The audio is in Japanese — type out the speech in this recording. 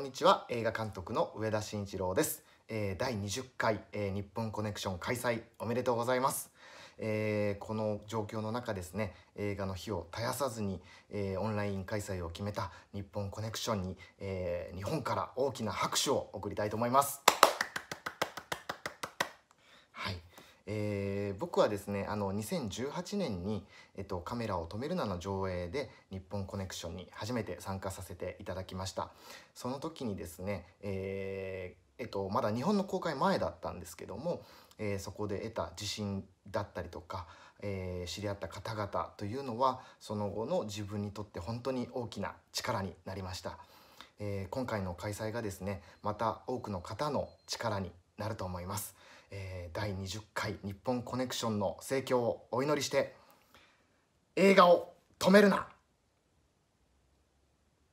んにちは映画監督の上田慎一郎です、えー、第20回、えー、日本コネクション開催おめでとうございます、えー、この状況の中ですね映画の日を絶やさずに、えー、オンライン開催を決めた日本コネクションに、えー、日本から大きな拍手を送りたいと思いますえー、僕はですねあの2018年に、えっと「カメラを止めるな」の上映で日本コネクションに初めて参加させていただきましたその時にですね、えー、えっと、まだ日本の公開前だったんですけども、えー、そこで得た自信だったりとか、え知り合った方々というのはその後の自分にとって本当に大きな力になりました。え今回の開催がですねまた多くの方の力になると思います、えー、第20回日本コネクションの盛況をお祈りして映画を止めるな